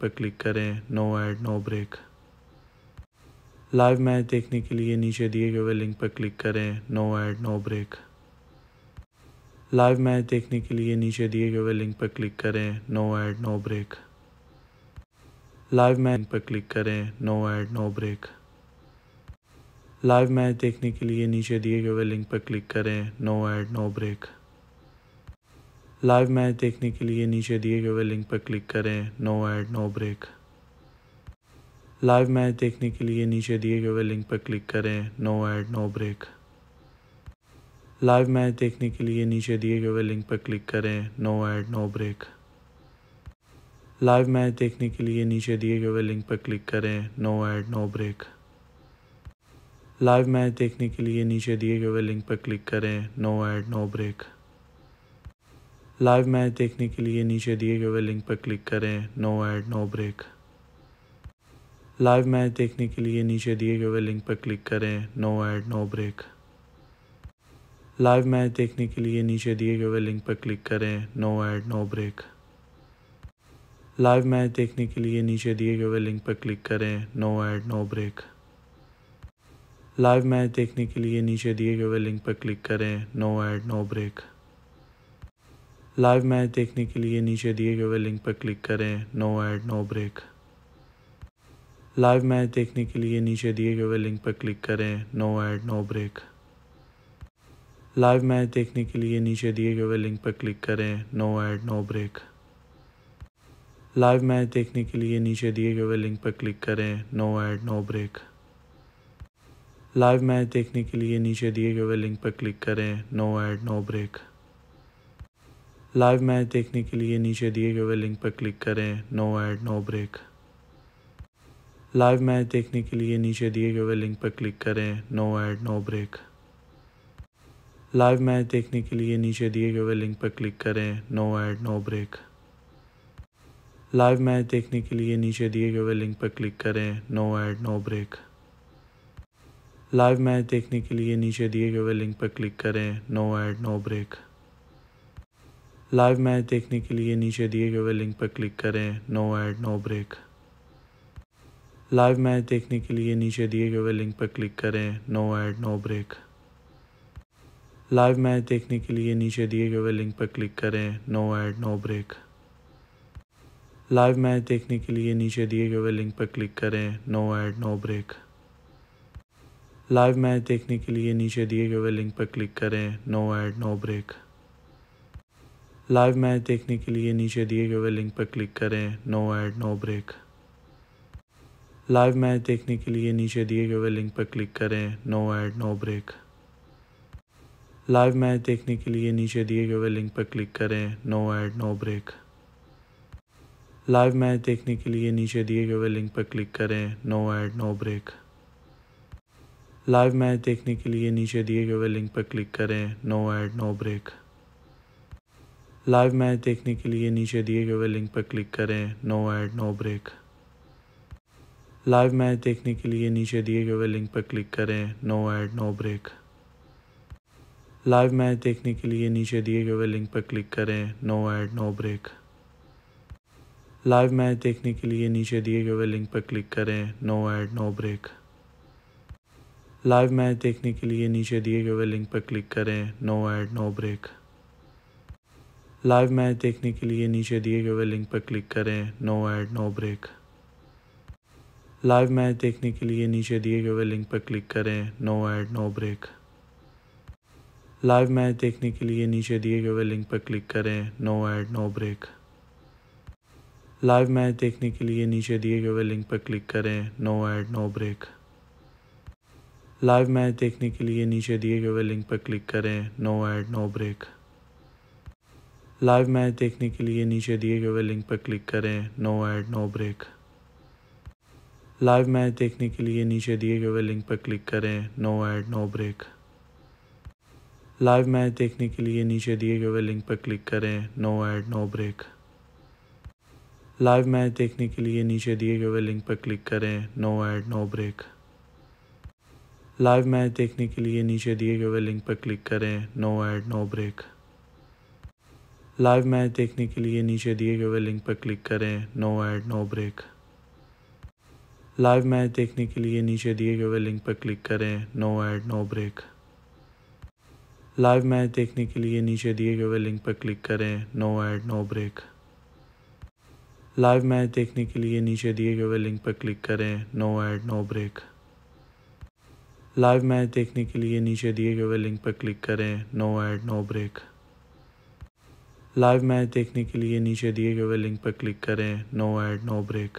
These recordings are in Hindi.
पर क्लिक करें no ad no break live match देखने के लिए नीचे दिए गए लिंक पर क्लिक करें no ad no break live match देखने के लिए नीचे दिए गए लिंक पर क्लिक करें no ad no break live match पर क्लिक करें no ad no break live match देखने के लिए नीचे दिए गए लिंक पर क्लिक करें no ad no break live match देखने के लिए नीचे दिए गए लिंक पर क्लिक करें no ad no break live match देखने के लिए नीचे दिए गए लिंक पर क्लिक करें no ad no break live match देखने के लिए नीचे दिए गए लिंक पर क्लिक करें no ad no break live match देखने के लिए नीचे दिए गए लिंक पर क्लिक करें no ad no break live match देखने के लिए नीचे दिए गए लिंक पर क्लिक करें no ad no break live match देखने के लिए नीचे दिए गए लिंक पर क्लिक करें no ad no break live match देखने के लिए नीचे दिए गए लिंक पर क्लिक करें no ad no break live match देखने के लिए नीचे दिए गए लिंक पर क्लिक करें no ad no break live match देखने के लिए नीचे दिए गए लिंक पर क्लिक करें no ad no break live match देखने के लिए नीचे दिए गए लिंक पर क्लिक करें no ad no break live match देखने के लिए नीचे दिए गए लिंक पर क्लिक करें no ad no break live match देखने के लिए नीचे दिए गए लिंक पर क्लिक करें no ad no break live match देखने के लिए नीचे दिए गए लिंक पर क्लिक करें no ad no break live match देखने के लिए नीचे दिए गए लिंक पर क्लिक करें no ad no break live match देखने के लिए नीचे दिए गए लिंक पर क्लिक करें no ad no break live match देखने के लिए नीचे दिए गए लिंक पर क्लिक करें no ad no break live match देखने के लिए नीचे दिए गए लिंक पर क्लिक करें no ad no break live match देखने के लिए नीचे दिए गए लिंक पर क्लिक करें no ad no break live match देखने के लिए नीचे दिए गए लिंक पर क्लिक करें no ad no break live match देखने के लिए नीचे दिए गए लिंक पर क्लिक करें no ad no break live match देखने के लिए नीचे दिए गए लिंक पर क्लिक करें no ad no break live match देखने के लिए नीचे दिए गए लिंक पर क्लिक करें no ad no break live match देखने के लिए नीचे दिए गए लिंक पर क्लिक करें no ad no break live match देखने के लिए नीचे दिए गए लिंक पर क्लिक करें no ad no break live match देखने के लिए नीचे दिए गए लिंक पर क्लिक करें no ad no break live match देखने के लिए नीचे दिए गए लिंक पर क्लिक करें no ad no break live match देखने के लिए नीचे दिए गए लिंक पर क्लिक करें no ad no break live match देखने के लिए नीचे दिए गए लिंक पर क्लिक करें no ad no break live match देखने के लिए नीचे दिए गए लिंक पर क्लिक करें no ad no break live match देखने के लिए नीचे दिए गए लिंक पर क्लिक करें no ad no break live match देखने के लिए नीचे दिए गए लिंक पर क्लिक करें no ad no break live match देखने के लिए नीचे दिए गए लिंक पर क्लिक करें no ad no break live match देखने के लिए नीचे दिए गए लिंक पर क्लिक करें no ad no break live match देखने के लिए नीचे दिए गए लिंक पर क्लिक करें no ad no break live match देखने के लिए नीचे दिए गए लिंक पर क्लिक करें no ad no break live match देखने के लिए नीचे दिए गए लिंक पर क्लिक करें no ad no break live match देखने के लिए नीचे दिए गए लिंक पर क्लिक करें no ad no break live match देखने के लिए नीचे दिए गए लिंक पर क्लिक करें no ad no break live match देखने के लिए नीचे दिए गए लिंक पर क्लिक करें no ad no break live match देखने के लिए नीचे दिए गए लिंक पर क्लिक करें no ad no break live match देखने के लिए नीचे दिए गए लिंक पर क्लिक करें no ad no break live match देखने के लिए नीचे दिए गए लिंक पर क्लिक करें no ad no break live match देखने के लिए नीचे दिए गए लिंक पर क्लिक करें no ad no break live match देखने के लिए नीचे दिए गए लिंक पर क्लिक करें no ad no break live match देखने के लिए नीचे दिए गए लिंक पर क्लिक करें no ad no break live match देखने के लिए नीचे दिए गए हुए लिंक पर क्लिक करें no ad no break live match देखने के लिए नीचे दिए गए हुए लिंक पर क्लिक करें no ad no break live match देखने के लिए नीचे दिए गए हुए लिंक पर क्लिक करें no ad no break live match देखने के लिए नीचे दिए गए हुए लिंक पर क्लिक करें no ad no break live match देखने के लिए नीचे दिए गए हुए लिंक पर क्लिक करें no ad no break live match देखने के लिए नीचे दिए गए लिंक पर क्लिक करें no ad no break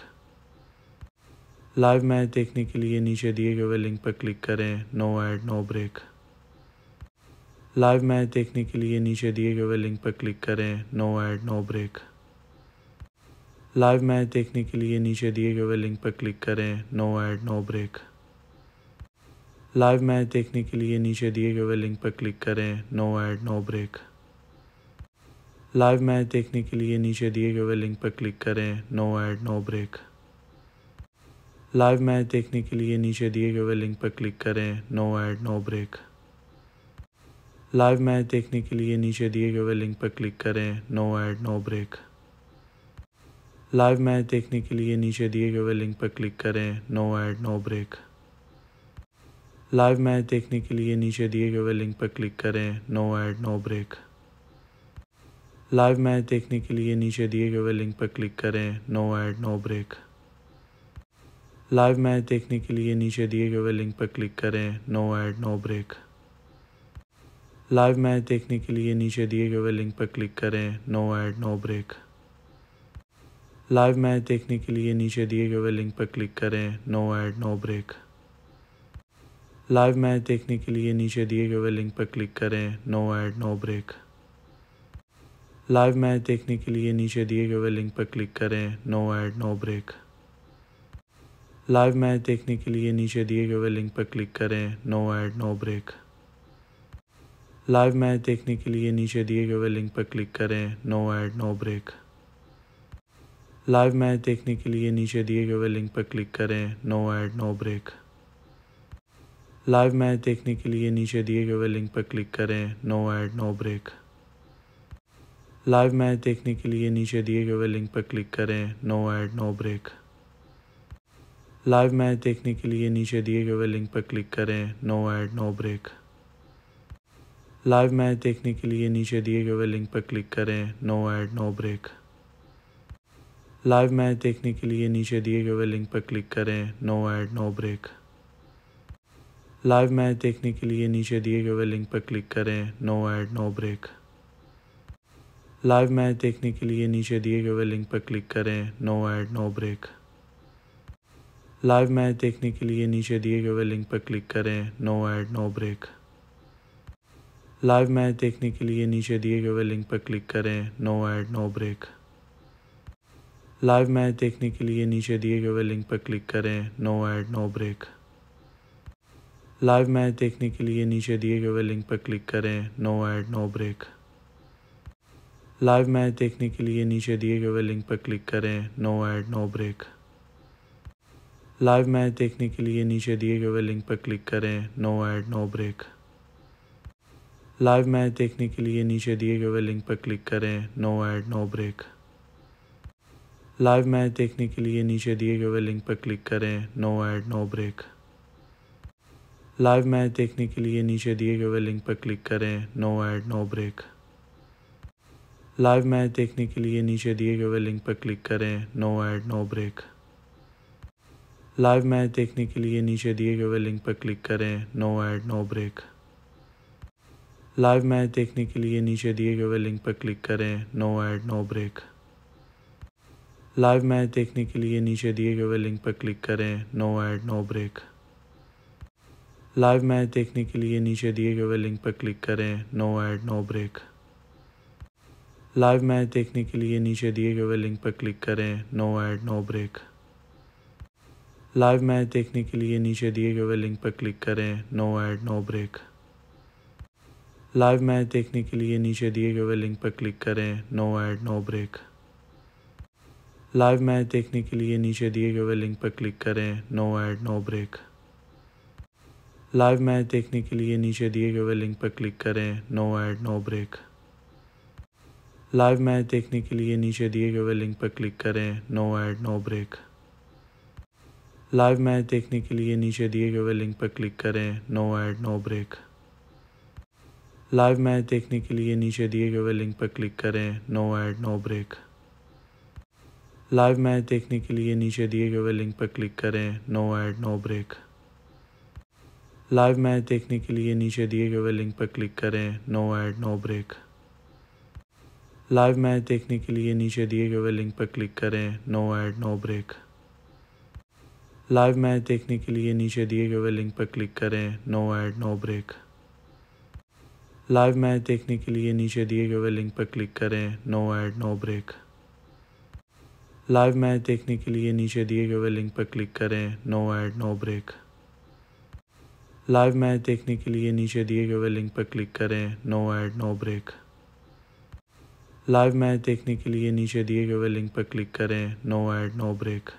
live match देखने के लिए नीचे दिए गए लिंक पर क्लिक करें no ad no break live match देखने के लिए नीचे दिए गए लिंक पर क्लिक करें no ad no break live match देखने के लिए नीचे दिए गए लिंक पर क्लिक करें no ad no break live match देखने के लिए नीचे दिए गए लिंक पर क्लिक करें no ad no break live match देखने के लिए नीचे दिए गए लिंक पर क्लिक करें no ad no break live match देखने के लिए नीचे दिए गए लिंक पर क्लिक करें no ad no break live match देखने के लिए नीचे दिए गए लिंक पर क्लिक करें no ad no break live match देखने के लिए नीचे दिए गए लिंक पर क्लिक करें no ad no break live match देखने के लिए नीचे दिए गए लिंक पर क्लिक करें no ad no break live match देखने के लिए नीचे दिए गए लिंक पर क्लिक करें no ad no break live match देखने के लिए नीचे दिए गए लिंक पर क्लिक करें no ad no break live match देखने के लिए नीचे दिए गए लिंक पर क्लिक करें no ad no break live match देखने के लिए नीचे दिए गए लिंक पर क्लिक करें no ad no break live match देखने के लिए नीचे दिए गए लिंक पर क्लिक करें no ad no break live match देखने के लिए नीचे दिए गए हुए लिंक पर क्लिक करें no ad no break live match देखने के लिए नीचे दिए गए हुए लिंक पर क्लिक करें no ad no break live match देखने के लिए नीचे दिए गए हुए लिंक पर क्लिक करें no ad no break live match देखने के लिए नीचे दिए गए हुए लिंक पर क्लिक करें no ad no break live match देखने के लिए नीचे दिए गए हुए लिंक पर क्लिक करें no ad no break live match देखने के लिए नीचे दिए गए लिंक पर क्लिक करें no ad no break live match देखने के लिए नीचे दिए गए लिंक पर क्लिक करें no ad no break live match देखने के लिए नीचे दिए गए लिंक पर क्लिक करें no ad no break live match देखने के लिए नीचे दिए गए लिंक पर क्लिक करें no ad no break live match देखने के लिए नीचे दिए गए लिंक पर क्लिक करें no ad no break live match देखने के लिए नीचे दिए गए लिंक पर क्लिक करें no ad no break live match देखने के लिए नीचे दिए गए लिंक पर क्लिक करें no ad no break live match देखने के लिए नीचे दिए गए लिंक पर क्लिक करें no ad no break live match देखने के लिए नीचे दिए गए लिंक पर क्लिक करें no ad no break live match देखने के लिए नीचे दिए गए लिंक पर क्लिक करें no ad no break live match देखने के लिए नीचे दिए गए लिंक पर क्लिक करें no ad no break live match देखने के लिए नीचे दिए गए लिंक पर क्लिक करें no ad no break live match देखने के लिए नीचे दिए गए लिंक पर क्लिक करें no ad no break live match देखने के लिए नीचे दिए गए लिंक पर क्लिक करें no ad no break live match देखने के लिए नीचे दिए गए लिंक पर क्लिक करें no ad no break live match देखने के लिए नीचे दिए गए लिंक पर क्लिक करें no ad no break live match देखने के लिए नीचे दिए गए लिंक पर क्लिक करें no ad no break live match देखने के लिए नीचे दिए गए लिंक पर क्लिक करें no ad no break live match देखने के लिए नीचे दिए गए लिंक पर क्लिक करें no ad no break live match देखने के लिए नीचे दिए गए लिंक पर क्लिक करें no ad no break live match देखने के लिए नीचे दिए गए लिंक पर क्लिक करें no ad no break live match देखने के लिए नीचे दिए गए लिंक पर क्लिक करें no ad no break live match देखने के लिए नीचे दिए गए लिंक पर क्लिक करें no ad no break live match देखने के लिए नीचे दिए गए लिंक पर क्लिक करें no ad no break live match देखने के लिए नीचे दिए गए लिंक पर क्लिक करें no ad no break live match देखने के लिए नीचे दिए गए लिंक पर क्लिक करें no ad no break live match देखने के लिए नीचे दिए गए लिंक पर क्लिक करें no ad no break live match देखने के लिए नीचे दिए गए लिंक पर क्लिक करें no ad no break live match देखने के लिए नीचे दिए गए लिंक पर क्लिक करें no ad no break live match देखने के लिए नीचे दिए गए लिंक पर क्लिक करें no ad no break live match देखने के लिए नीचे दिए गए हुए लिंक पर क्लिक करें no ad no break live match देखने के लिए नीचे दिए गए हुए लिंक पर क्लिक करें no ad no break live match देखने के लिए नीचे दिए गए हुए लिंक पर क्लिक करें no ad no break live match देखने के लिए नीचे दिए गए हुए लिंक पर क्लिक करें no ad no break live match देखने के लिए नीचे दिए गए हुए लिंक पर क्लिक करें no ad no break live match देखने के लिए नीचे दिए गए लिंक पर क्लिक करें no ad no break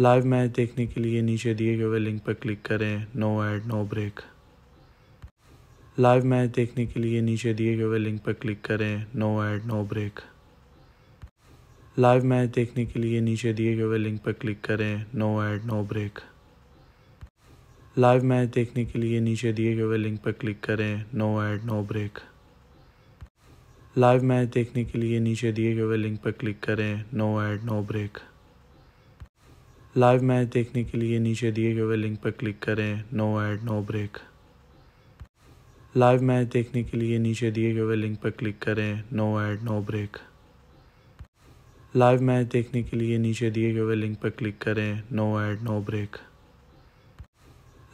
live match देखने के लिए नीचे दिए गए लिंक पर क्लिक करें no ad no break live match देखने के लिए नीचे दिए गए लिंक पर क्लिक करें no ad no break live match देखने के लिए नीचे दिए गए लिंक पर क्लिक करें no ad no break live match देखने के लिए नीचे दिए गए लिंक पर क्लिक करें no ad no break live match देखने के लिए नीचे दिए गए लिंक पर क्लिक करें no ad no break live match देखने के लिए नीचे दिए गए लिंक पर क्लिक करें no ad no break live match देखने के लिए नीचे दिए गए लिंक पर क्लिक करें no ad no break live match देखने के लिए नीचे दिए गए लिंक पर क्लिक करें no ad no break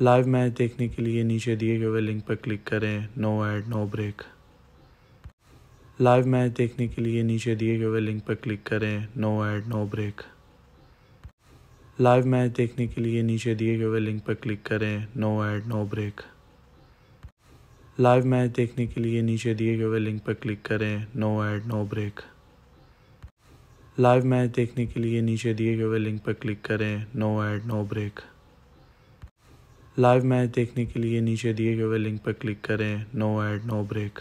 live match देखने के लिए नीचे दिए गए लिंक पर क्लिक करें no ad no break live match देखने के लिए नीचे दिए गए लिंक पर क्लिक करें no ad no break live match देखने के लिए नीचे दिए गए लिंक पर क्लिक करें no ad no break live match देखने के लिए नीचे दिए गए लिंक पर क्लिक करें no ad no break live match देखने के लिए नीचे दिए गए लिंक पर क्लिक करें no ad no break live match देखने के लिए नीचे दिए गए लिंक पर क्लिक करें no ad no break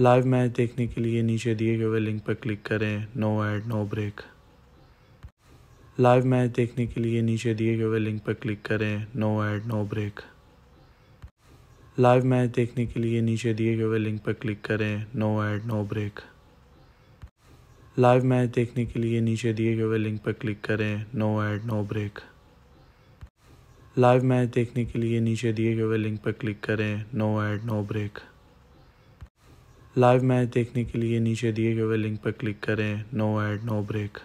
live match देखने के लिए नीचे दिए गए हुए लिंक पर क्लिक करें no ad no break live match देखने के लिए नीचे दिए गए हुए लिंक पर क्लिक करें no ad no break live match देखने के लिए नीचे दिए गए हुए लिंक पर क्लिक करें no ad no break live match देखने के लिए नीचे दिए गए हुए लिंक पर क्लिक करें no ad no break live match देखने के लिए नीचे दिए गए हुए लिंक पर क्लिक करें no ad no break live match देखने के लिए नीचे दिए गए लिंक पर क्लिक करें no ad no break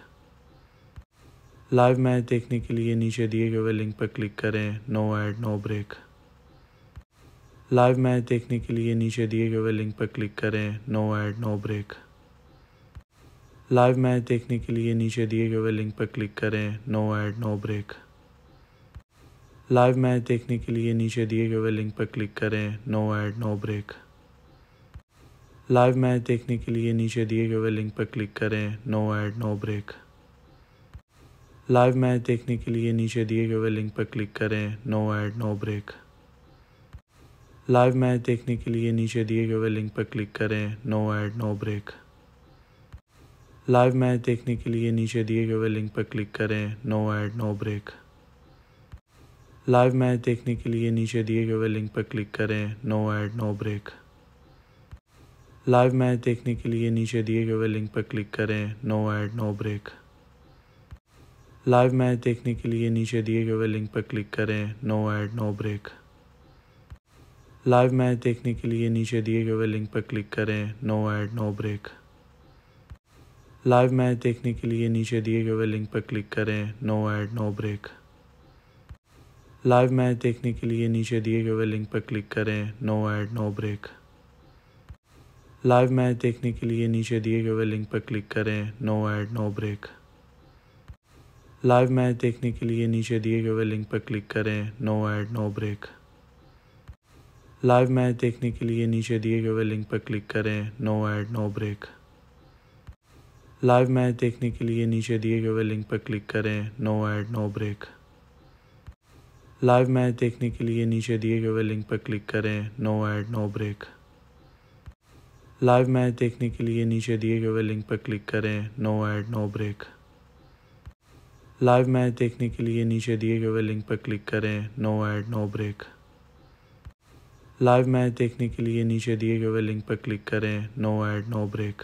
live match देखने के लिए नीचे दिए गए लिंक पर क्लिक करें no ad no break live match देखने के लिए नीचे दिए गए लिंक पर क्लिक करें no ad no break live match देखने के लिए नीचे दिए गए लिंक पर क्लिक करें no ad no break live match देखने के लिए नीचे दिए गए लिंक पर क्लिक करें no ad no break live match देखने के लिए नीचे दिए गए लिंक पर क्लिक करें no ad no break live match देखने के लिए नीचे दिए गए लिंक पर क्लिक करें no ad no break live match देखने के लिए नीचे दिए गए लिंक पर क्लिक करें no ad no break live match देखने के लिए नीचे दिए गए लिंक पर क्लिक करें no ad no break live match देखने के लिए नीचे दिए गए लिंक पर क्लिक करें no ad no break live match देखने के लिए नीचे दिए गए लिंक पर क्लिक करें no ad no break live match देखने के लिए नीचे दिए गए लिंक पर क्लिक करें no ad no break live match देखने के लिए नीचे दिए गए लिंक पर क्लिक करें no ad no break live match देखने के लिए नीचे दिए गए लिंक पर क्लिक करें no ad no break live match देखने के लिए नीचे दिए गए लिंक पर क्लिक करें no ad no break live match देखने के लिए नीचे दिए गए हुए लिंक पर क्लिक करें no ad no break live match देखने के लिए नीचे दिए गए हुए लिंक पर क्लिक करें no ad no break live match देखने के लिए नीचे दिए गए हुए लिंक पर क्लिक करें no ad no break live match देखने के लिए नीचे दिए गए हुए लिंक पर क्लिक करें no ad no break live match देखने के लिए नीचे दिए गए हुए लिंक पर क्लिक करें no ad no break live match देखने के लिए नीचे दिए गए लिंक पर क्लिक करें no ad no break live match देखने के लिए नीचे दिए गए लिंक पर क्लिक करें no ad no break live match देखने के लिए नीचे दिए गए लिंक पर क्लिक करें no ad no break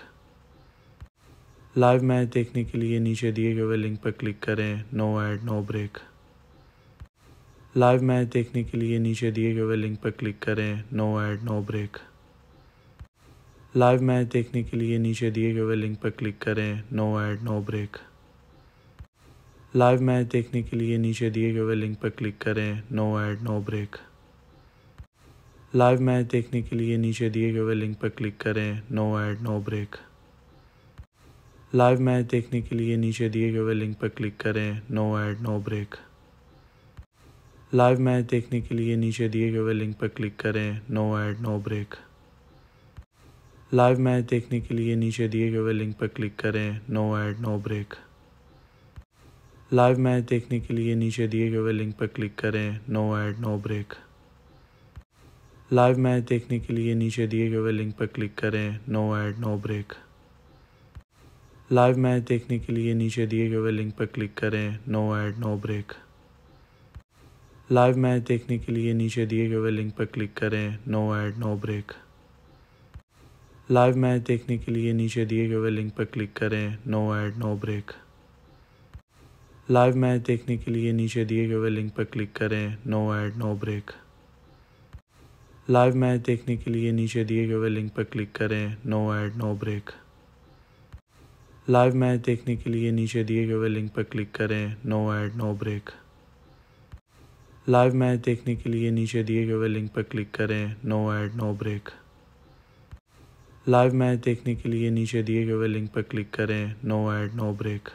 live match देखने के लिए नीचे दिए गए लिंक पर क्लिक करें no ad no break live match देखने के लिए नीचे दिए गए लिंक पर क्लिक करें no ad no break live match देखने के लिए नीचे दिए गए लिंक पर क्लिक करें no ad no break live match देखने के लिए नीचे दिए गए लिंक पर क्लिक करें no ad no break live match देखने के लिए नीचे दिए गए लिंक पर क्लिक करें no ad no break live match देखने के लिए नीचे दिए गए लिंक पर क्लिक करें no ad no break live match देखने के लिए नीचे दिए गए लिंक पर क्लिक करें no ad no break live match देखने के लिए नीचे दिए गए लिंक पर क्लिक करें no ad no break live match देखने के लिए नीचे दिए गए लिंक पर क्लिक करें no ad no break live match देखने के लिए नीचे दिए गए लिंक पर क्लिक करें no ad no break live match देखने के लिए नीचे दिए गए लिंक पर क्लिक करें no ad no break live match देखने के लिए नीचे दिए गए लिंक पर क्लिक करें no ad no break live match देखने के लिए नीचे दिए गए लिंक पर क्लिक करें no ad no break live match देखने के लिए नीचे दिए गए लिंक पर क्लिक करें no ad no break live match देखने के लिए नीचे दिए गए लिंक पर क्लिक करें no ad no break live match देखने के लिए नीचे दिए गए लिंक पर क्लिक करें no ad no break live match देखने के लिए नीचे दिए गए लिंक पर क्लिक करें no ad no break live match देखने के लिए नीचे दिए गए लिंक पर क्लिक करें no ad no break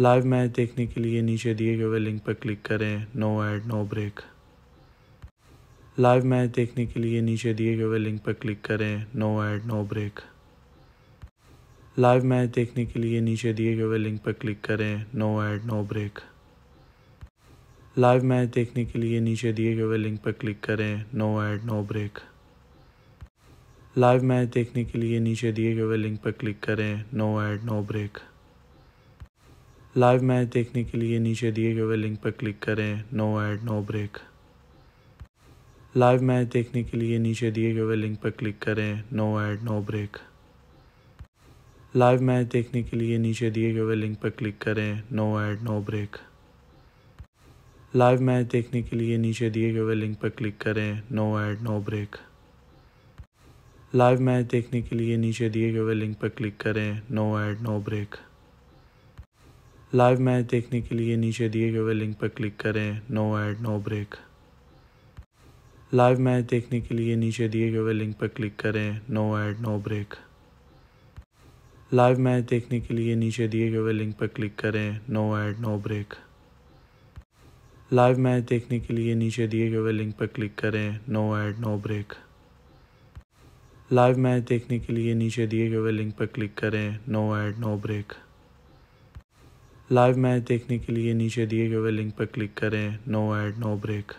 live match देखने के लिए नीचे दिए गए लिंक पर क्लिक करें no ad no break live match देखने के लिए नीचे दिए गए लिंक पर क्लिक करें no ad no break live match देखने के लिए नीचे दिए गए लिंक पर क्लिक करें no ad no break live match देखने के लिए नीचे दिए गए लिंक पर क्लिक करें no ad no break live match देखने के लिए नीचे दिए गए लिंक पर क्लिक करें no ad no break live match देखने के लिए नीचे दिए गए लिंक पर क्लिक करें no ad no break live match देखने के लिए नीचे दिए गए लिंक पर क्लिक करें no ad no break live match देखने के लिए नीचे दिए गए लिंक पर क्लिक करें no ad no break live match देखने के लिए नीचे दिए गए लिंक पर क्लिक करें no ad no break live match देखने के लिए नीचे दिए गए हुए लिंक पर क्लिक करें no ad no break live match देखने के लिए नीचे दिए गए हुए लिंक पर क्लिक करें no ad no break live match देखने के लिए नीचे दिए गए हुए लिंक पर क्लिक करें no ad no break live match देखने के लिए नीचे दिए गए हुए लिंक पर क्लिक करें no ad no break live match देखने के लिए नीचे दिए गए हुए लिंक पर क्लिक करें no ad no break live match देखने के लिए नीचे दिए गए लिंक पर क्लिक करें no ad no break live match देखने के लिए नीचे दिए गए लिंक पर क्लिक करें no ad no break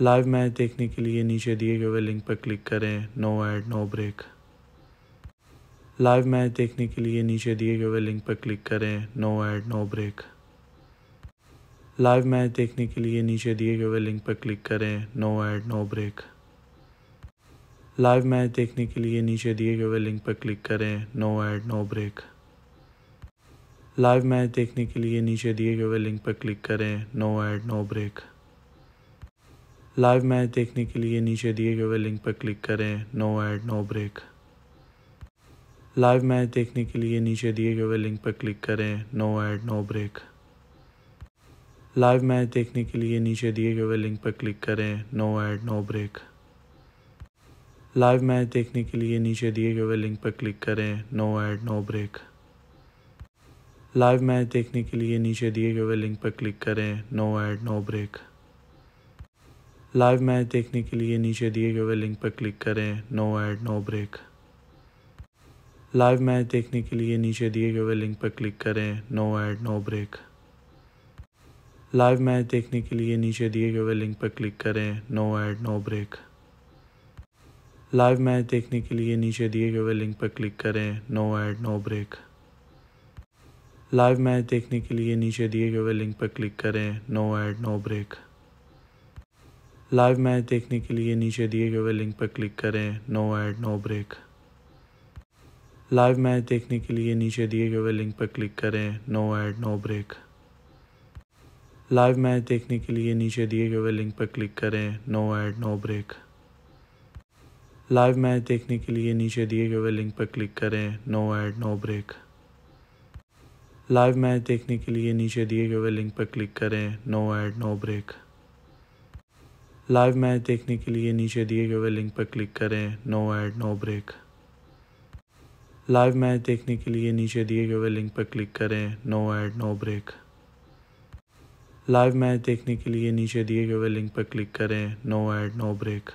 live match देखने के लिए नीचे दिए गए लिंक पर क्लिक करें no ad no break live match देखने के लिए नीचे दिए गए लिंक पर क्लिक करें no ad no break live match देखने के लिए नीचे दिए गए लिंक पर क्लिक करें no ad no break live match देखने के लिए नीचे दिए गए लिंक पर क्लिक करें no ad no break live match देखने के लिए नीचे दिए गए लिंक पर क्लिक करें no ad no break live match देखने के लिए नीचे दिए गए लिंक पर क्लिक करें no ad no break live match देखने के लिए नीचे दिए गए लिंक पर क्लिक करें no ad no break live match देखने के लिए नीचे दिए गए लिंक पर क्लिक करें no ad no break live match देखने के लिए नीचे दिए गए लिंक पर क्लिक करें no ad no break live match देखने के लिए नीचे दिए गए लिंक पर क्लिक करें no ad no break live match देखने के लिए नीचे दिए गए लिंक पर क्लिक करें no ad no break live match देखने के लिए नीचे दिए गए लिंक पर क्लिक करें no ad no break live match देखने के लिए नीचे दिए गए लिंक पर क्लिक करें no ad no break live match देखने के लिए नीचे दिए गए लिंक पर क्लिक करें no ad no break live match देखने के लिए नीचे दिए गए लिंक पर क्लिक करें no ad no break live match देखने के लिए नीचे दिए गए लिंक पर क्लिक करें no ad no break live match देखने के लिए नीचे दिए गए लिंक पर क्लिक करें no ad no break live match देखने के लिए नीचे दिए गए लिंक पर क्लिक करें no ad no break live match देखने के लिए नीचे दिए गए लिंक पर क्लिक करें no ad no break live match देखने के लिए नीचे दिए गए लिंक पर क्लिक करें no ad no break live match देखने के लिए नीचे दिए गए लिंक पर क्लिक करें no ad no break live match देखने के लिए नीचे दिए गए लिंक पर क्लिक करें no ad no break live match देखने के लिए नीचे दिए गए लिंक पर क्लिक करें no ad no break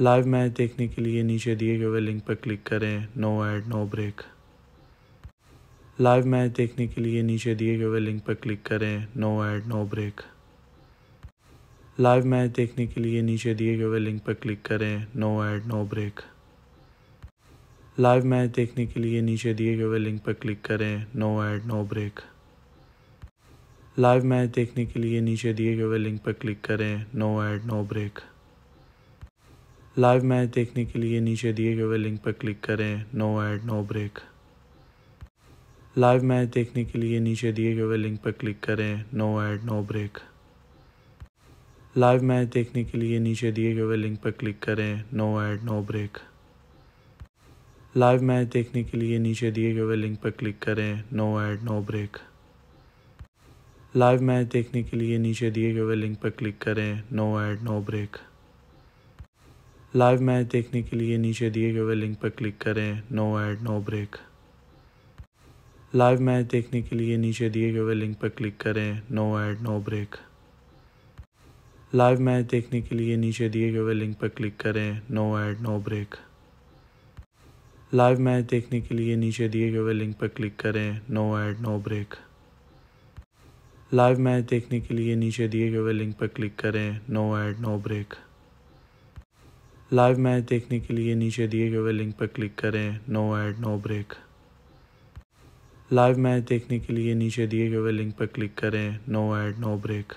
live match देखने के लिए नीचे दिए गए लिंक पर क्लिक करें no ad no break live match देखने के लिए नीचे दिए गए लिंक पर क्लिक करें no ad no break live match देखने के लिए नीचे दिए गए लिंक पर क्लिक करें no ad no break live match देखने के लिए नीचे दिए गए लिंक पर क्लिक करें no ad no break live match देखने के लिए नीचे दिए गए लिंक पर क्लिक करें no ad no break live match देखने के लिए नीचे दिए गए लिंक पर क्लिक करें no ad no break live match देखने के लिए नीचे दिए गए लिंक पर क्लिक करें no ad no break live match देखने के लिए नीचे दिए गए लिंक पर क्लिक करें no ad no break live match देखने के लिए नीचे दिए गए लिंक पर क्लिक करें no ad no break live match देखने के लिए नीचे दिए गए लिंक पर क्लिक करें no ad no break live match देखने के लिए नीचे दिए गए हुए लिंक पर क्लिक करें no ad no break live match देखने के लिए नीचे दिए गए हुए लिंक पर क्लिक करें no ad no break live match देखने के लिए नीचे दिए गए हुए लिंक पर क्लिक करें no ad no break live match देखने के लिए नीचे दिए गए हुए लिंक पर क्लिक करें no ad no break live match देखने के लिए नीचे दिए गए हुए लिंक पर क्लिक करें no ad no break live match देखने के लिए नीचे दिए गए लिंक पर क्लिक करें no ad no break live match देखने के लिए नीचे दिए गए लिंक पर क्लिक करें no ad no break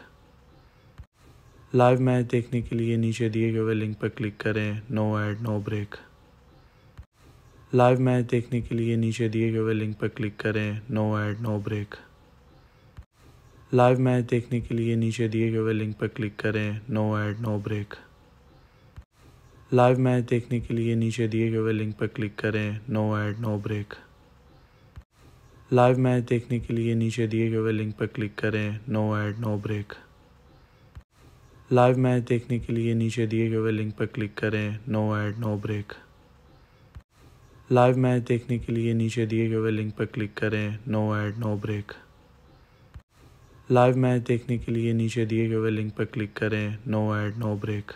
live match देखने के लिए नीचे दिए गए लिंक पर क्लिक करें no ad no break live match देखने के लिए नीचे दिए गए लिंक पर क्लिक करें no ad no break live match देखने के लिए नीचे दिए गए लिंक पर क्लिक करें no ad no break live match देखने के लिए नीचे दिए गए लिंक पर क्लिक करें no ad no break live match देखने के लिए नीचे दिए गए लिंक पर क्लिक करें no ad no break live match देखने के लिए नीचे दिए गए लिंक पर क्लिक करें no ad no break live match देखने के लिए नीचे दिए गए लिंक पर क्लिक करें no ad no break live match देखने के लिए नीचे दिए गए लिंक पर क्लिक करें no ad no break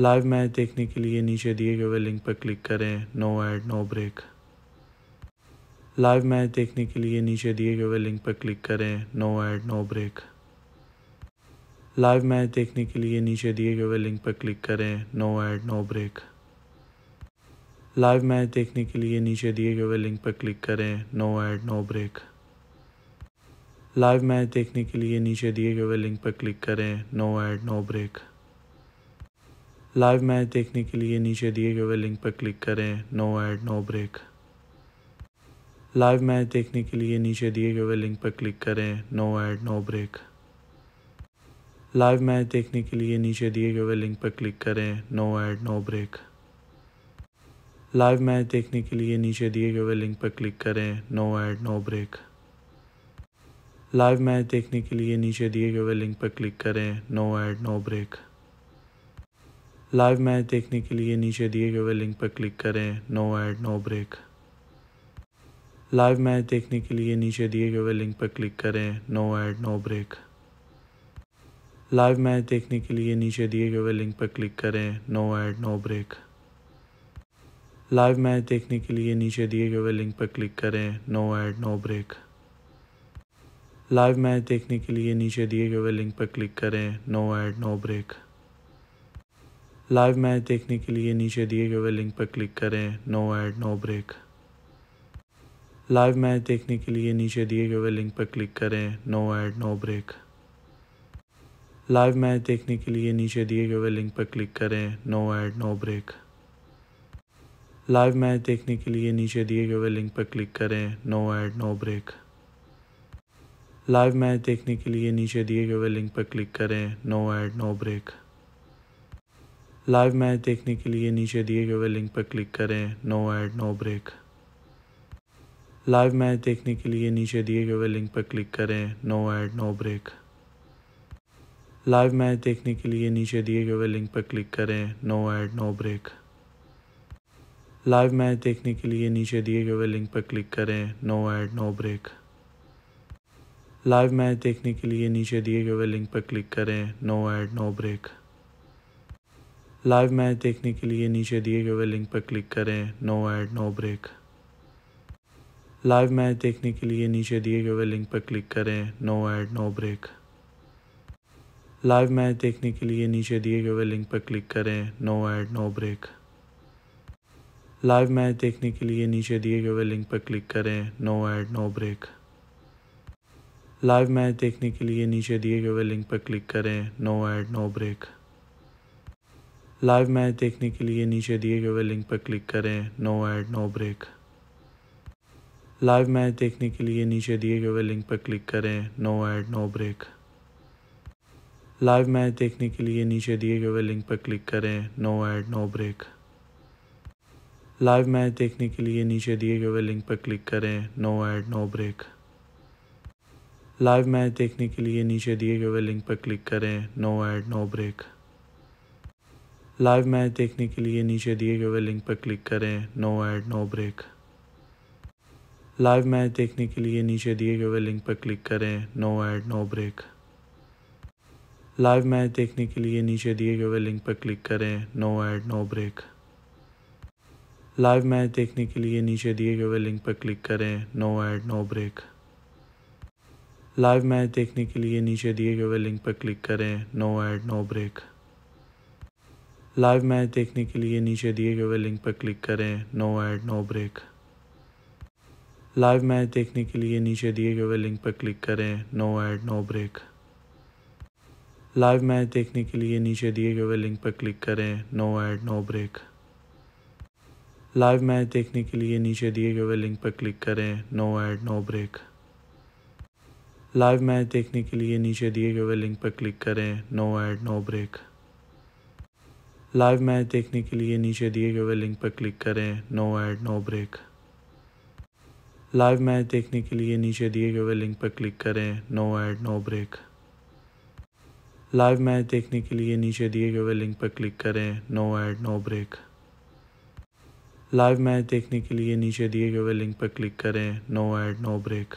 live match देखने के लिए नीचे दिए गए लिंक पर क्लिक करें no ad no break live match देखने के लिए नीचे दिए गए लिंक पर क्लिक करें no ad no break live match देखने के लिए नीचे दिए गए लिंक पर क्लिक करें no ad no break live match देखने के लिए नीचे दिए गए लिंक पर क्लिक करें no ad no break live match देखने के लिए नीचे दिए गए लिंक पर क्लिक करें no ad no break live match देखने के लिए नीचे दिए गए लिंक पर क्लिक करें no ad no break live match देखने के लिए नीचे दिए गए लिंक पर क्लिक करें no ad no break live match देखने के लिए नीचे दिए गए लिंक पर क्लिक करें no ad no break live match देखने के लिए नीचे दिए गए लिंक पर क्लिक करें no ad no break live match देखने के लिए नीचे दिए गए लिंक पर क्लिक करें no ad no break live match देखने के लिए नीचे दिए गए लिंक पर क्लिक करें no ad no break live match देखने के लिए नीचे दिए गए लिंक पर क्लिक करें no ad no break live match देखने के लिए नीचे दिए गए लिंक पर क्लिक करें no ad no break live match देखने के लिए नीचे दिए गए लिंक पर क्लिक करें no ad no break live match देखने के लिए नीचे दिए गए लिंक पर क्लिक करें no ad no break live match देखने के लिए नीचे दिए गए लिंक पर क्लिक करें no ad no break live match देखने के लिए नीचे दिए गए लिंक पर क्लिक करें no ad no break live match देखने के लिए नीचे दिए गए लिंक पर क्लिक करें no ad no break live match देखने के लिए नीचे दिए गए लिंक पर क्लिक करें no ad no break live match देखने के लिए नीचे दिए गए लिंक पर क्लिक करें no ad no break live match देखने के लिए नीचे दिए गए हुए लिंक पर क्लिक करें no ad no break live match देखने के लिए नीचे दिए गए हुए लिंक पर क्लिक करें no ad no break live match देखने के लिए नीचे दिए गए हुए लिंक पर क्लिक करें no ad no break live match देखने के लिए नीचे दिए गए हुए लिंक पर क्लिक करें no ad no break live match देखने के लिए नीचे दिए गए हुए लिंक पर क्लिक करें no ad no break live match देखने के लिए नीचे दिए गए लिंक पर क्लिक करें no ad no break live match देखने के लिए नीचे दिए गए लिंक पर क्लिक करें no ad no break live match देखने के लिए नीचे दिए गए लिंक पर क्लिक करें no ad no break live match देखने के लिए नीचे दिए गए लिंक पर क्लिक करें no ad no break live match देखने के लिए नीचे दिए गए लिंक पर क्लिक करें no ad no break live match देखने के लिए नीचे दिए गए लिंक पर क्लिक करें no ad no break live match देखने के लिए नीचे दिए गए लिंक पर क्लिक करें no ad no break live match देखने के लिए नीचे दिए गए लिंक पर क्लिक करें no ad no break live match देखने के लिए नीचे दिए गए लिंक पर क्लिक करें no ad no break live match देखने के लिए नीचे दिए गए लिंक पर क्लिक करें no ad no break live match देखने के लिए नीचे दिए गए लिंक पर क्लिक करें no ad no break live match देखने के लिए नीचे दिए गए लिंक पर क्लिक करें no ad no break live match देखने के लिए नीचे दिए गए लिंक पर क्लिक करें no ad no break live match देखने के लिए नीचे दिए गए लिंक पर क्लिक करें no ad no break live match देखने के लिए नीचे दिए गए लिंक पर क्लिक करें no ad no break live match देखने के लिए नीचे दिए गए हुए लिंक पर क्लिक करें no ad no break live match देखने के लिए नीचे दिए गए हुए लिंक पर क्लिक करें no ad no break live match देखने के लिए नीचे दिए गए हुए लिंक पर क्लिक करें no ad no break live match देखने के लिए नीचे दिए गए हुए लिंक पर क्लिक करें no ad no break live match देखने के लिए नीचे दिए गए हुए लिंक पर क्लिक करें no ad no break live match देखने के लिए नीचे दिए गए लिंक पर क्लिक करें no ad no break live match देखने के लिए नीचे दिए गए लिंक पर क्लिक करें no ad no break live match देखने के लिए नीचे दिए गए लिंक पर क्लिक करें no ad no break live match देखने के लिए नीचे दिए गए लिंक पर क्लिक करें no ad no break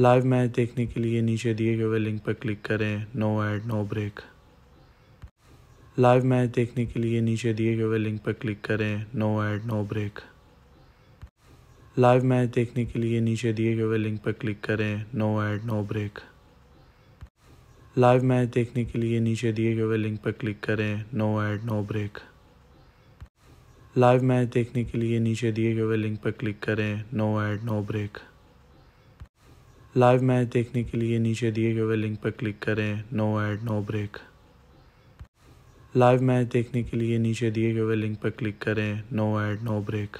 live match देखने के लिए नीचे दिए गए लिंक पर क्लिक करें no ad no break live match देखने के लिए नीचे दिए गए लिंक पर क्लिक करें no ad no break live match देखने के लिए नीचे दिए गए लिंक पर क्लिक करें no ad no break live match देखने के लिए नीचे दिए गए लिंक पर क्लिक करें no ad no break live match देखने के लिए नीचे दिए गए लिंक पर क्लिक करें no ad no break live match देखने के लिए नीचे दिए गए लिंक पर क्लिक करें no ad no break live match देखने के लिए नीचे दिए गए लिंक पर क्लिक करें no ad no break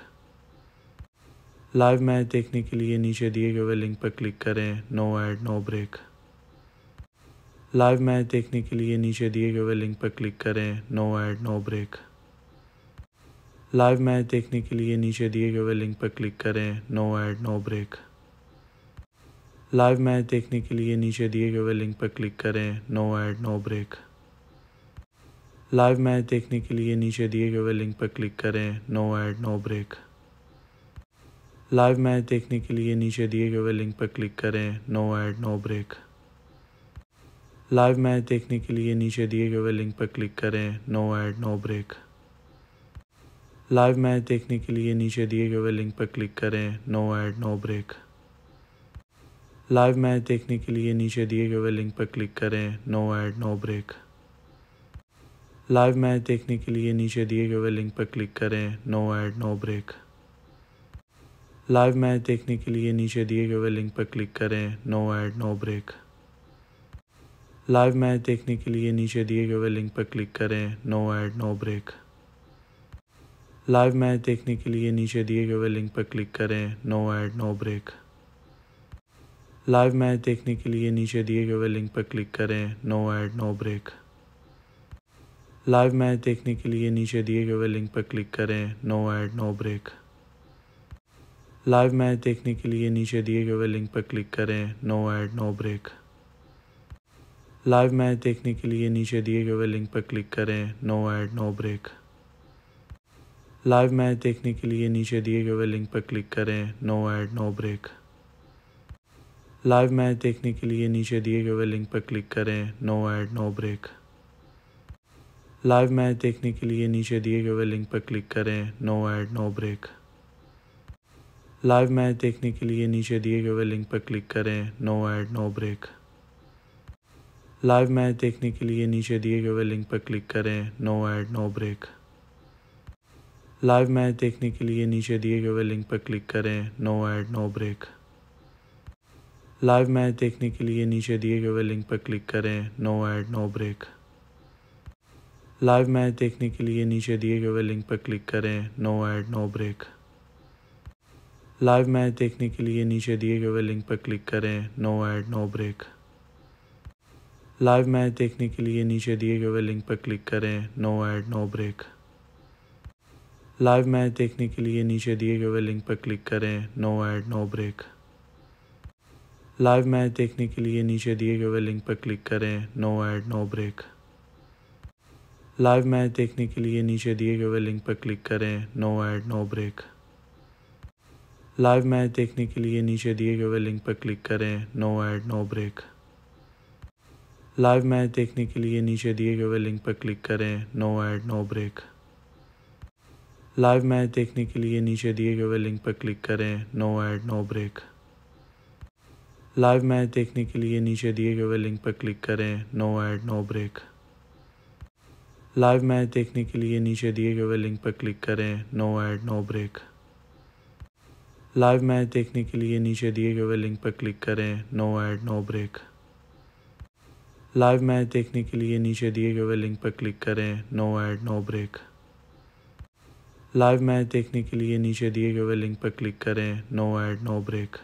live match देखने के लिए नीचे दिए गए लिंक पर क्लिक करें no ad no break live match देखने के लिए नीचे दिए गए लिंक पर क्लिक करें no ad no break live match देखने के लिए नीचे दिए गए लिंक पर क्लिक करें no ad no break live match देखने के लिए नीचे दिए गए लिंक पर क्लिक करें no ad no break live match देखने के लिए नीचे दिए गए हुए लिंक पर क्लिक करें no ad no break live match देखने के लिए नीचे दिए गए हुए लिंक पर क्लिक करें no ad no break live match देखने के लिए नीचे दिए गए हुए लिंक पर क्लिक करें no ad no break live match देखने के लिए नीचे दिए गए हुए लिंक पर क्लिक करें no ad no break live match देखने के लिए नीचे दिए गए हुए लिंक पर क्लिक करें no ad no break live match देखने के लिए नीचे दिए गए लिंक पर क्लिक करें no ad no break live match देखने के लिए नीचे दिए गए लिंक पर क्लिक करें no ad no break live match देखने के लिए नीचे दिए गए लिंक पर क्लिक करें no ad no break live match देखने के लिए नीचे दिए गए लिंक पर क्लिक करें no ad no break live match देखने के लिए नीचे दिए गए लिंक पर क्लिक करें no ad no break live match देखने के लिए नीचे दिए गए लिंक पर क्लिक करें no ad no break live match देखने के लिए नीचे दिए गए लिंक पर क्लिक करें no ad no break live match देखने के लिए नीचे दिए गए लिंक पर क्लिक करें no ad no break live match देखने के लिए नीचे दिए गए लिंक पर क्लिक करें no ad no break live match देखने के लिए नीचे दिए गए लिंक पर क्लिक करें no ad no break live match देखने के लिए नीचे दिए गए लिंक पर क्लिक करें no ad no break live match देखने के लिए नीचे दिए गए लिंक पर क्लिक करें no ad no break live match देखने के लिए नीचे दिए गए लिंक पर क्लिक करें no ad no break live match देखने के लिए नीचे दिए गए लिंक पर क्लिक करें no ad no break live match देखने के लिए नीचे दिए गए लिंक पर क्लिक करें no ad no break live match देखने के लिए नीचे दिए गए लिंक पर क्लिक करें no ad no break live match देखने के लिए नीचे दिए गए लिंक पर क्लिक करें no ad no break live match देखने के लिए नीचे दिए गए लिंक पर क्लिक करें no ad no break live match देखने के लिए नीचे दिए गए लिंक पर क्लिक करें no ad no break live match देखने के लिए नीचे दिए गए लिंक पर क्लिक करें no ad no break live match देखने के लिए नीचे दिए गए लिंक पर क्लिक करें no ad no break live match देखने के लिए नीचे दिए गए लिंक पर क्लिक करें no ad no break live match देखने के लिए नीचे दिए गए लिंक पर क्लिक करें no ad no break live match देखने के लिए नीचे दिए गए लिंक पर क्लिक करें no ad no break live match देखने के लिए नीचे दिए गए लिंक पर क्लिक करें no ad no break live match देखने के लिए नीचे दिए गए लिंक पर क्लिक करें no ad no break live match देखने के लिए नीचे दिए गए लिंक पर क्लिक करें no ad no break live match देखने के लिए नीचे दिए गए लिंक पर क्लिक करें no ad no break live match देखने के लिए नीचे दिए गए लिंक पर क्लिक करें no ad no break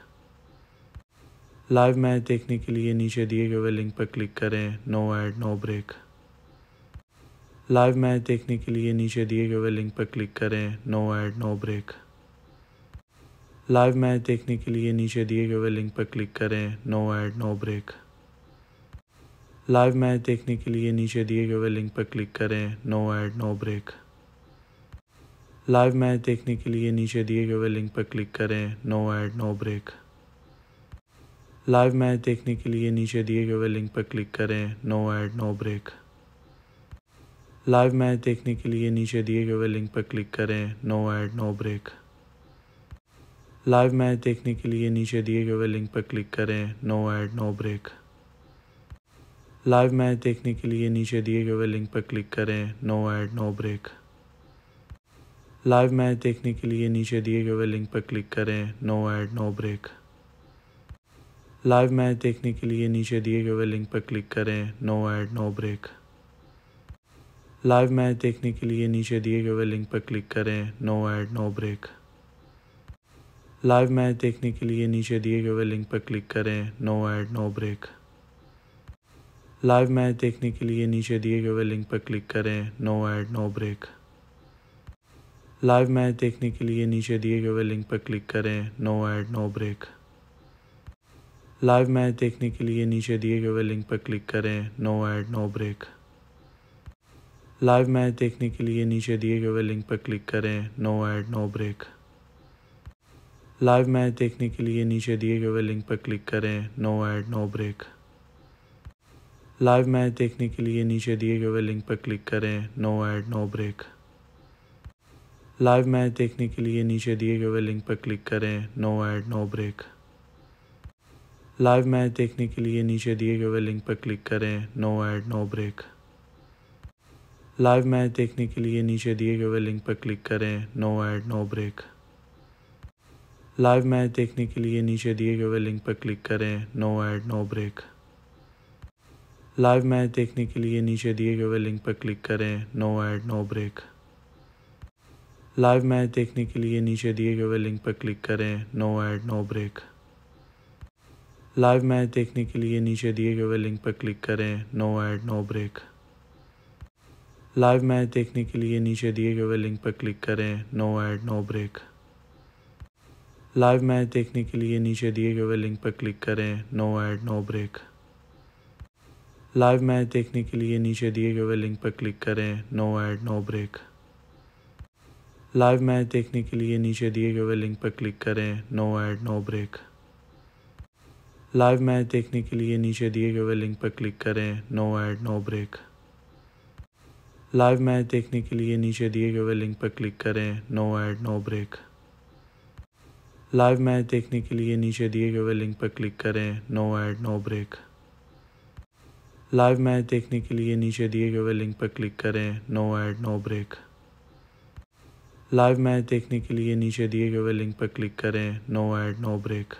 live match देखने के लिए नीचे दिए गए लिंक पर क्लिक करें no ad no break live match देखने के लिए नीचे दिए गए लिंक पर क्लिक करें no ad no break live match देखने के लिए नीचे दिए गए लिंक पर क्लिक करें no ad no break live match देखने के लिए नीचे दिए गए लिंक पर क्लिक करें no ad no break live match देखने के लिए नीचे दिए गए लिंक पर क्लिक करें no ad no break live match देखने के लिए नीचे दिए गए लिंक पर क्लिक करें no ad no break live match देखने के लिए नीचे दिए गए लिंक पर क्लिक करें no ad no break live match देखने के लिए नीचे दिए गए लिंक पर क्लिक करें no ad no break live match देखने के लिए नीचे दिए गए लिंक पर क्लिक करें no ad no break live match देखने के लिए नीचे दिए गए लिंक पर क्लिक करें no ad no break live match देखने के लिए नीचे दिए गए लिंक पर क्लिक करें no ad no break live match देखने के लिए नीचे दिए गए लिंक पर क्लिक करें no ad no break live match देखने के लिए नीचे दिए गए लिंक पर क्लिक करें no ad no break live match देखने के लिए नीचे दिए गए लिंक पर क्लिक करें no ad no break live match देखने के लिए नीचे दिए गए लिंक पर क्लिक करें no ad no break live match देखने के लिए नीचे दिए गए लिंक पर क्लिक करें no ad no break live match देखने के लिए नीचे दिए गए लिंक पर क्लिक करें no ad no break live match देखने के लिए नीचे दिए गए लिंक पर क्लिक करें no ad no break live match देखने के लिए नीचे दिए गए लिंक पर क्लिक करें no ad no break live match देखने के लिए नीचे दिए गए लिंक पर क्लिक करें no ad no break live match देखने के लिए नीचे दिए गए लिंक पर क्लिक करें no ad no break live match देखने के लिए नीचे दिए गए हुए लिंक पर क्लिक करें no ad no break live match देखने के लिए नीचे दिए गए हुए लिंक पर क्लिक करें no ad no break live match देखने के लिए नीचे दिए गए हुए लिंक पर क्लिक करें no ad no break live match देखने के लिए नीचे दिए गए हुए लिंक पर क्लिक करें no ad no break live match देखने के लिए नीचे दिए गए हुए लिंक पर क्लिक करें no ad no break live match देखने के लिए नीचे दिए गए लिंक पर क्लिक करें no ad no break live match देखने के लिए नीचे दिए गए लिंक पर क्लिक करें no ad no break live match देखने के लिए नीचे दिए गए लिंक पर क्लिक करें no ad no break live match देखने के लिए नीचे दिए गए लिंक पर क्लिक करें no ad no break live match देखने के लिए नीचे दिए गए लिंक पर क्लिक करें no ad no break live match देखने के लिए नीचे दिए गए लिंक पर क्लिक करें no ad no break live match देखने के लिए नीचे दिए गए लिंक पर क्लिक करें no ad no break live match देखने के लिए नीचे दिए गए लिंक पर क्लिक करें no ad no break live match देखने के लिए नीचे दिए गए लिंक पर क्लिक करें no ad no break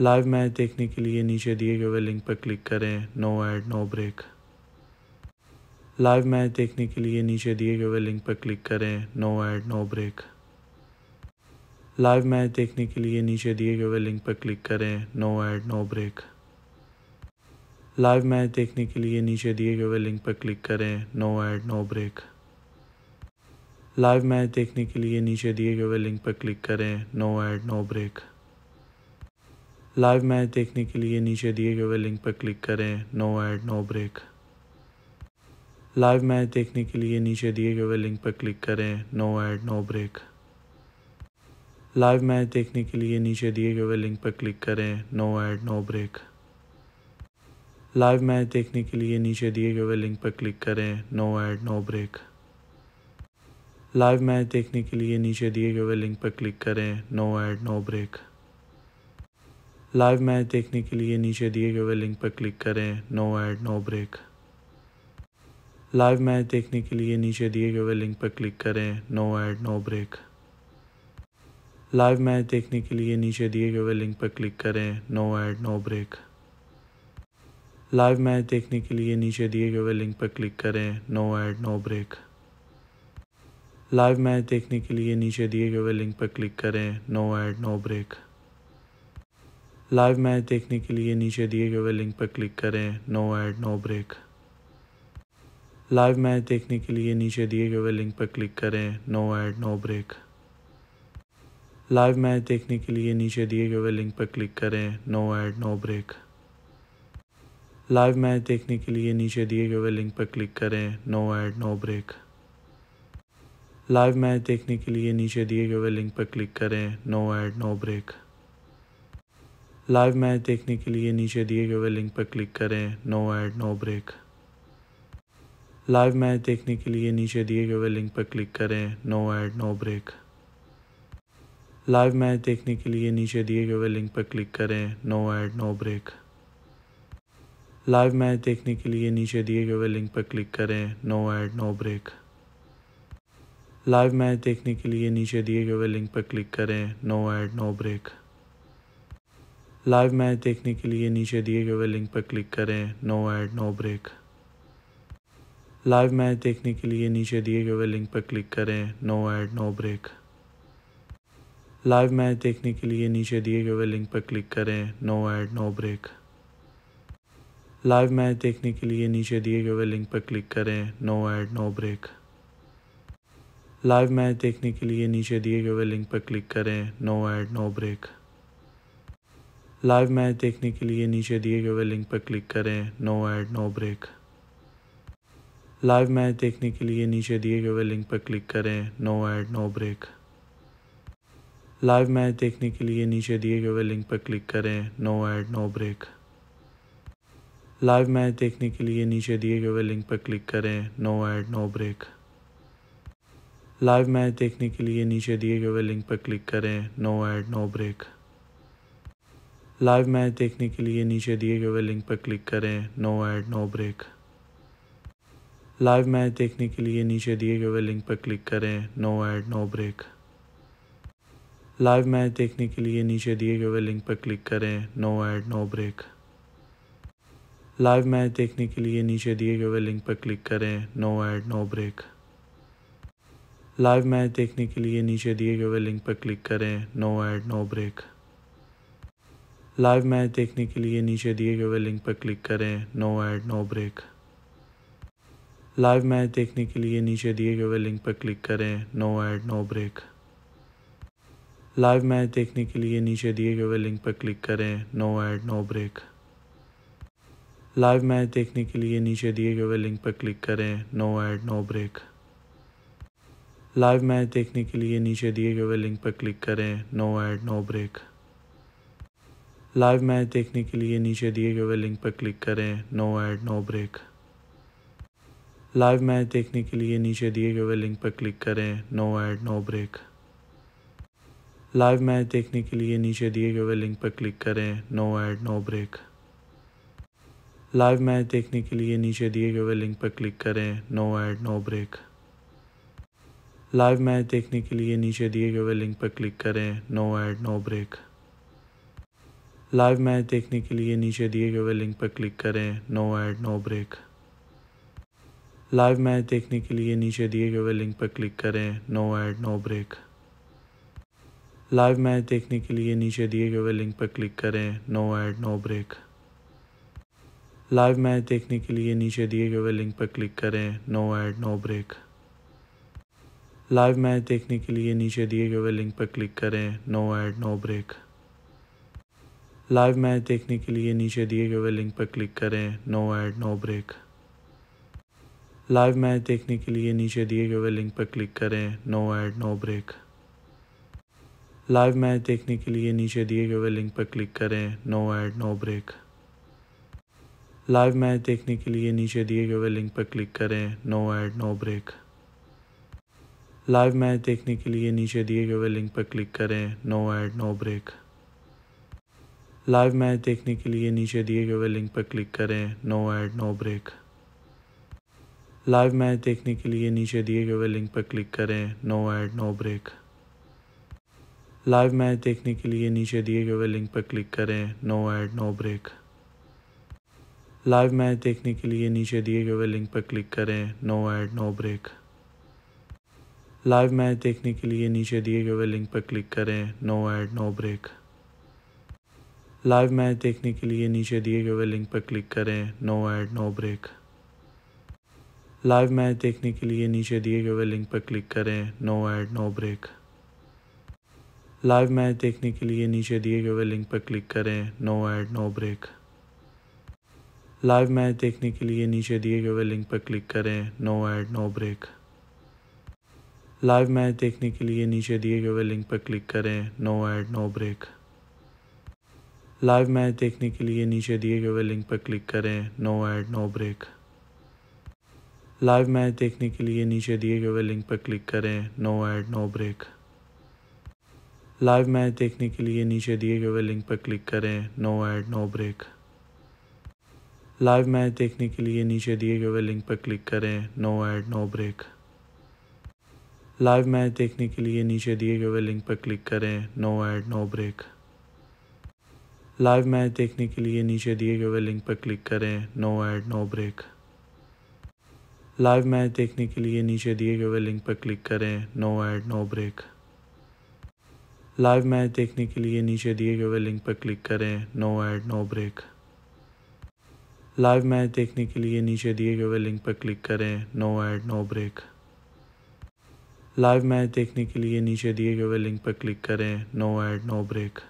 live match देखने के लिए नीचे दिए गए लिंक पर क्लिक करें no ad no break live match देखने के लिए नीचे दिए गए लिंक पर क्लिक करें no ad no break live match देखने के लिए नीचे दिए गए लिंक पर क्लिक करें no ad no break live match देखने के लिए नीचे दिए गए लिंक पर क्लिक करें no ad no break live match देखने के लिए नीचे दिए गए लिंक पर क्लिक करें no ad no break live match देखने के लिए नीचे दिए गए लिंक पर क्लिक करें no ad no break live match देखने के लिए नीचे दिए गए हुए लिंक पर क्लिक करें no ad no break live match देखने के लिए नीचे दिए गए हुए लिंक पर क्लिक करें no ad no break live match देखने के लिए नीचे दिए गए हुए लिंक पर क्लिक करें no ad no break live match देखने के लिए नीचे दिए गए हुए लिंक पर क्लिक करें no ad no break live match देखने के लिए नीचे दिए गए हुए लिंक पर क्लिक करें no ad no break live match देखने के लिए नीचे दिए गए लिंक पर क्लिक करें no ad no break live match देखने के लिए नीचे दिए गए लिंक पर क्लिक करें no ad no break live match देखने के लिए नीचे दिए गए लिंक पर क्लिक करें no ad no break live match देखने के लिए नीचे दिए गए लिंक पर क्लिक करें no ad no break live match देखने के लिए नीचे दिए गए लिंक पर क्लिक करें no ad no break live match देखने के लिए नीचे दिए गए लिंक पर क्लिक करें no ad no break live match देखने के लिए नीचे दिए गए लिंक पर क्लिक करें no ad no break live match देखने के लिए नीचे दिए गए लिंक पर क्लिक करें no ad no break live match देखने के लिए नीचे दिए गए लिंक पर क्लिक करें no ad no break live match देखने के लिए नीचे दिए गए लिंक पर क्लिक करें no ad no break live match देखने के लिए नीचे दिए गए लिंक पर क्लिक करें no ad no break live match देखने के लिए नीचे दिए गए लिंक पर क्लिक करें no ad no break live match देखने के लिए नीचे दिए गए लिंक पर क्लिक करें no ad no break live match देखने के लिए नीचे दिए गए लिंक पर क्लिक करें no ad no break live match देखने के लिए नीचे दिए गए लिंक पर क्लिक करें no ad no break live match देखने के लिए नीचे दिए गए लिंक पर क्लिक करें no ad no break live match देखने के लिए नीचे दिए गए लिंक पर क्लिक करें no ad no break live match देखने के लिए नीचे दिए गए लिंक पर क्लिक करें no ad no break live match देखने के लिए नीचे दिए गए लिंक पर क्लिक करें no ad no break live match देखने के लिए नीचे दिए गए लिंक पर क्लिक करें no ad no break live match देखने के लिए नीचे दिए गए लिंक पर क्लिक करें no ad no break live match देखने के लिए नीचे दिए गए लिंक पर क्लिक करें no ad no break live match देखने के लिए नीचे दिए गए लिंक पर क्लिक करें no ad no break live match देखने के लिए नीचे दिए गए लिंक पर क्लिक करें no ad no break live match देखने के लिए नीचे दिए गए लिंक पर क्लिक करें no ad no break live match देखने के लिए नीचे दिए गए लिंक पर क्लिक करें no ad no break live match देखने के लिए नीचे दिए गए लिंक पर क्लिक करें no ad no break live match देखने के लिए नीचे दिए गए लिंक पर क्लिक करें no ad no break live match देखने के लिए नीचे दिए गए लिंक पर क्लिक करें no ad no break live match देखने के लिए नीचे दिए गए लिंक पर क्लिक करें no ad no break live match देखने के लिए नीचे दिए गए हुए लिंक पर क्लिक करें no ad no break live match देखने के लिए नीचे दिए गए हुए लिंक पर क्लिक करें no ad no break live match देखने के लिए नीचे दिए गए हुए लिंक पर क्लिक करें no ad no break live match देखने के लिए नीचे दिए गए हुए लिंक पर क्लिक करें no ad no break live match देखने के लिए नीचे दिए गए हुए लिंक पर क्लिक करें no ad no break live match देखने के लिए नीचे दिए गए लिंक पर क्लिक करें no ad no break live match देखने के लिए नीचे दिए गए लिंक पर क्लिक करें no ad no break live match देखने के लिए नीचे दिए गए लिंक पर क्लिक करें no ad no break live match देखने के लिए नीचे दिए गए लिंक पर क्लिक करें no ad no break live match देखने के लिए नीचे दिए गए लिंक पर क्लिक करें no ad no break live match देखने के लिए नीचे दिए गए लिंक पर क्लिक करें no ad no break live match देखने के लिए नीचे दिए गए लिंक पर क्लिक करें no ad no break live match देखने के लिए नीचे दिए गए लिंक पर क्लिक करें no ad no break live match देखने के लिए नीचे दिए गए लिंक पर क्लिक करें no ad no break live match देखने के लिए नीचे दिए गए लिंक पर क्लिक करें no ad no break live match देखने के लिए नीचे दिए गए लिंक पर क्लिक करें no ad no break live match देखने के लिए नीचे दिए गए लिंक पर क्लिक करें no ad no break live match देखने के लिए नीचे दिए गए लिंक पर क्लिक करें no ad no break live match देखने के लिए नीचे दिए गए लिंक पर क्लिक करें no ad no break live match देखने के लिए नीचे दिए गए लिंक पर क्लिक करें no ad no break live match देखने के लिए नीचे दिए गए हुए लिंक पर क्लिक करें no ad no break live match देखने के लिए नीचे दिए गए हुए लिंक पर क्लिक करें no ad no break live match देखने के लिए नीचे दिए गए हुए लिंक पर क्लिक करें no ad no break live match देखने के लिए नीचे दिए गए हुए लिंक पर क्लिक करें no ad no break live match देखने के लिए नीचे दिए गए हुए लिंक पर क्लिक करें no ad no break live match देखने के लिए नीचे दिए गए लिंक पर क्लिक करें no ad no break live match देखने के लिए नीचे दिए गए लिंक पर क्लिक करें no ad no break live match देखने के लिए नीचे दिए गए लिंक पर क्लिक करें no ad no break live match देखने के लिए नीचे दिए गए लिंक पर क्लिक करें no ad no break live match देखने के लिए नीचे दिए गए लिंक पर क्लिक करें no ad no break live match देखने के लिए नीचे दिए गए लिंक पर क्लिक करें no ad no break live match देखने के लिए नीचे दिए गए लिंक पर क्लिक करें no ad no break live match देखने के लिए नीचे दिए गए लिंक पर क्लिक करें no ad no break live match देखने के लिए नीचे दिए गए लिंक पर क्लिक करें no ad no break live match देखने के लिए नीचे दिए गए लिंक पर क्लिक करें no ad no break live match देखने के लिए नीचे दिए गए लिंक पर क्लिक करें no ad no break live match देखने के लिए नीचे दिए गए लिंक पर क्लिक करें no ad no break live match देखने के लिए नीचे दिए गए लिंक पर क्लिक करें no ad no break live match देखने के लिए नीचे दिए गए लिंक पर क्लिक करें no ad no break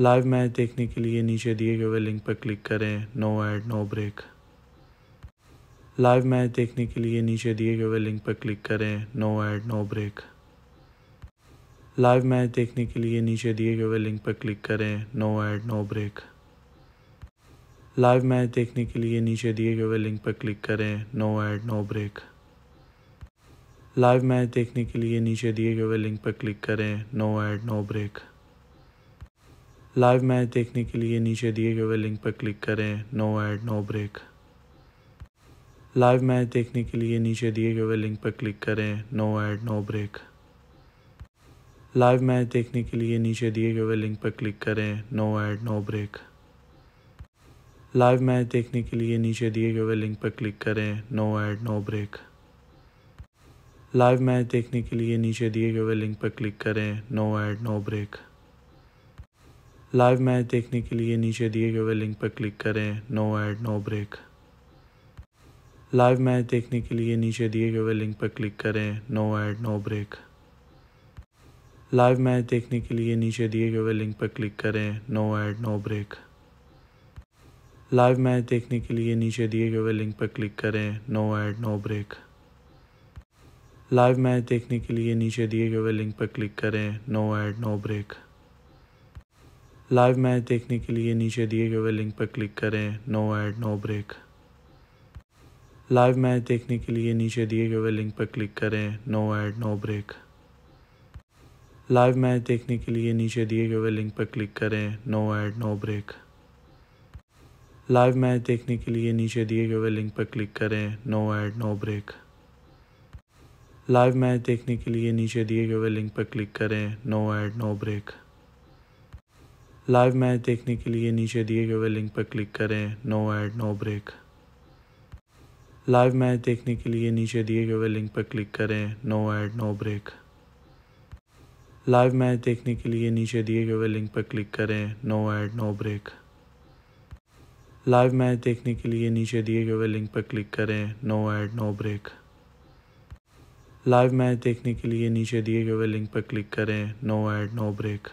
live match देखने के लिए नीचे दिए गए लिंक पर क्लिक करें no ad no break live match देखने के लिए नीचे दिए गए हुए लिंक पर क्लिक करें no ad no break live match देखने के लिए नीचे दिए गए हुए लिंक पर क्लिक करें no ad no break live match देखने के लिए नीचे दिए गए हुए लिंक पर क्लिक करें no ad no break live match देखने के लिए नीचे दिए गए हुए लिंक पर क्लिक करें no ad no break live match देखने के लिए नीचे दिए गए हुए लिंक पर क्लिक करें no ad no break live match देखने के लिए नीचे दिए गए लिंक पर क्लिक करें no ad no break live match देखने के लिए नीचे दिए गए लिंक पर क्लिक करें no ad no break live match देखने के लिए नीचे दिए गए लिंक पर क्लिक करें no ad no break live match देखने के लिए नीचे दिए गए लिंक पर क्लिक करें no ad no break live match देखने के लिए नीचे दिए गए लिंक पर क्लिक करें no ad no break live match देखने के लिए नीचे दिए गए लिंक पर क्लिक करें no ad no break live match देखने के लिए नीचे दिए गए लिंक पर क्लिक करें no ad no break live match देखने के लिए नीचे दिए गए लिंक पर क्लिक करें no ad no break live match देखने के लिए नीचे दिए गए लिंक पर क्लिक करें no ad no break live match देखने के लिए नीचे दिए गए लिंक पर क्लिक करें no ad no break live match देखने के लिए नीचे दिए गए लिंक पर क्लिक करें no ad no break live match देखने के लिए नीचे दिए गए लिंक पर क्लिक करें no ad no break live match देखने के लिए नीचे दिए गए लिंक पर क्लिक करें no ad no break live match देखने के लिए नीचे दिए गए लिंक पर क्लिक करें no ad no break live match देखने के लिए नीचे दिए गए लिंक पर क्लिक करें no ad no break live match देखने के लिए नीचे दिए गए लिंक पर क्लिक करें no ad no break live match देखने के लिए नीचे दिए गए लिंक पर क्लिक करें no ad no break live match देखने के लिए नीचे दिए गए लिंक पर क्लिक करें no ad no break live match देखने के लिए नीचे दिए गए लिंक पर क्लिक करें no ad no break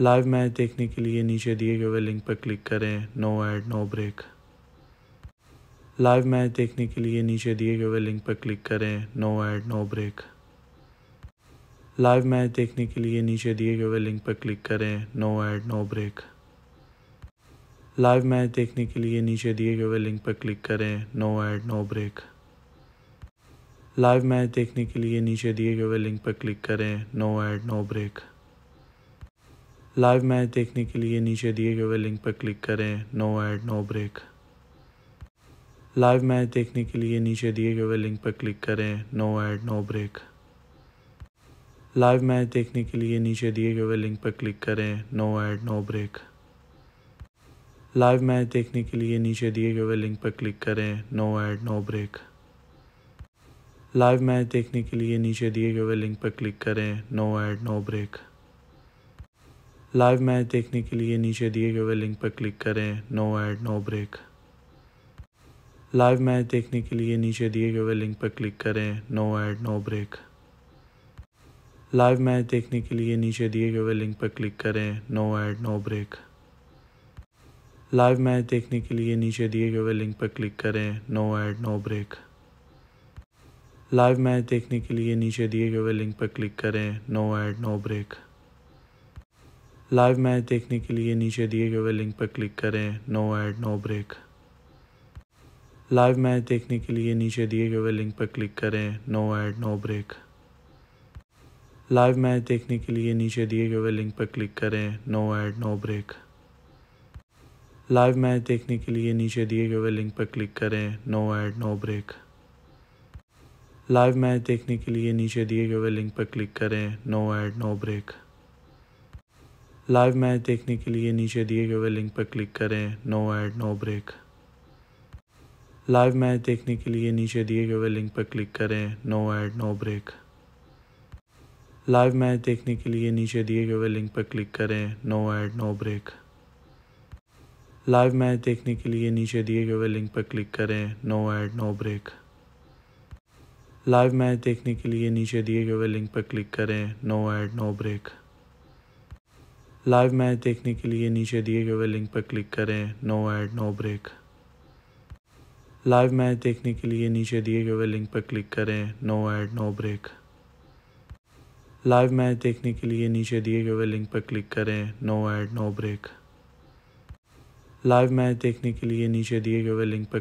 live match देखने के लिए नीचे दिए गए लिंक पर क्लिक करें no ad no break live match देखने के लिए नीचे दिए गए लिंक पर क्लिक करें no ad no break live match देखने के लिए नीचे दिए गए लिंक पर क्लिक करें no ad no break live match देखने के लिए नीचे दिए गए लिंक पर क्लिक करें no ad no break live match देखने के लिए नीचे दिए गए लिंक पर क्लिक करें no ad no break live match देखने के लिए नीचे दिए गए लिंक पर क्लिक करें no ad no break live match देखने के लिए नीचे दिए गए लिंक पर क्लिक करें no ad no break live match देखने के लिए नीचे दिए गए लिंक पर क्लिक करें no ad no break live match देखने के लिए नीचे दिए गए लिंक पर क्लिक करें no ad no break live match देखने के लिए नीचे दिए गए लिंक पर क्लिक करें no ad no break live match देखने के लिए नीचे दिए गए लिंक पर क्लिक करें no ad no break live match देखने के लिए नीचे दिए गए हुए लिंक पर क्लिक करें no ad no break live match देखने के लिए नीचे दिए गए हुए लिंक पर क्लिक करें no ad no break live match देखने के लिए नीचे दिए गए हुए लिंक पर क्लिक करें no ad no break live match देखने के लिए नीचे दिए गए हुए लिंक पर क्लिक करें no ad no break live match देखने के लिए नीचे दिए गए हुए लिंक पर क्लिक करें no ad no break live match देखने के लिए नीचे दिए गए लिंक पर क्लिक करें no ad no break live match देखने के लिए नीचे दिए गए लिंक पर क्लिक करें no ad no break live match देखने के लिए नीचे दिए गए लिंक पर क्लिक करें no ad no break live match देखने के लिए नीचे दिए गए लिंक पर क्लिक करें no ad no break live match देखने के लिए नीचे दिए गए लिंक पर क्लिक करें no ad no break live match देखने के लिए नीचे दिए गए लिंक पर क्लिक करें no ad no break live match देखने के लिए नीचे दिए गए लिंक पर क्लिक करें no ad no break live match देखने के लिए नीचे दिए गए लिंक पर क्लिक करें no ad no break live match देखने के लिए नीचे दिए गए लिंक पर क्लिक करें no ad no break live match देखने के लिए नीचे दिए गए लिंक पर क्लिक करें no ad no break live match देखने के लिए नीचे दिए गए लिंक पर क्लिक करें no ad no break live match देखने के लिए नीचे दिए गए लिंक पर क्लिक करें no ad no break live match देखने के लिए नीचे दिए गए लिंक पर